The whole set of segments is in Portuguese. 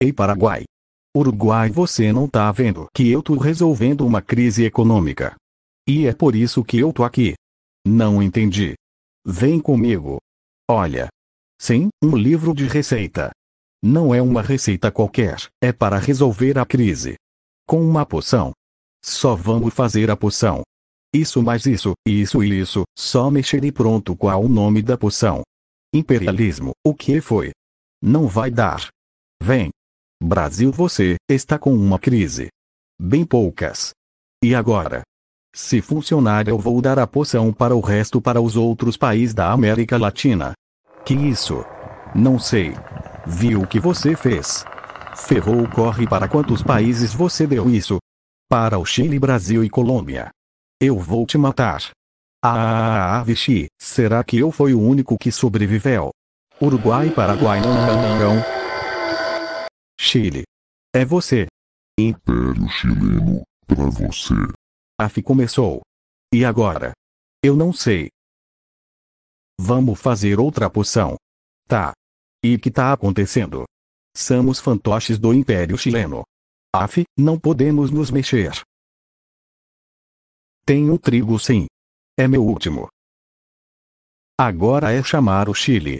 Ei Paraguai! Uruguai você não tá vendo que eu tô resolvendo uma crise econômica. E é por isso que eu tô aqui. Não entendi. Vem comigo. Olha. Sim, um livro de receita. Não é uma receita qualquer, é para resolver a crise. Com uma poção. Só vamos fazer a poção. Isso mais isso, isso e isso, só mexer e pronto qual o nome da poção. Imperialismo, o que foi? Não vai dar. Vem. Brasil, você está com uma crise. Bem poucas. E agora? Se funcionar, eu vou dar a poção para o resto para os outros países da América Latina. Que isso? Não sei. Viu o que você fez? Ferrou corre para quantos países você deu isso? Para o Chile, Brasil e Colômbia. Eu vou te matar. Ah, ah, ah, ah vixi, será que eu fui o único que sobreviveu? Uruguai, Paraguai, não, não, não, não. Chile. É você. Império Chileno, pra você. AF começou. E agora? Eu não sei. Vamos fazer outra poção. Tá. E que tá acontecendo? Somos fantoches do Império Chileno. AF, não podemos nos mexer. Tenho trigo sim. É meu último. Agora é chamar o Chile.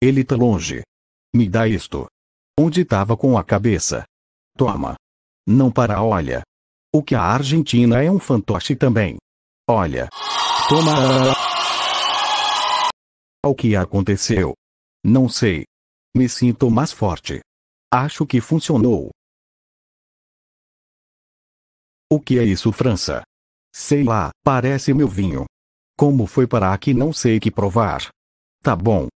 Ele tá longe. Me dá isto onde estava com a cabeça. Toma. Não para, olha. O que a Argentina é um fantoche também. Olha. Toma. O que aconteceu? Não sei. Me sinto mais forte. Acho que funcionou. O que é isso, França? Sei lá, parece meu vinho. Como foi para aqui não sei que provar. Tá bom,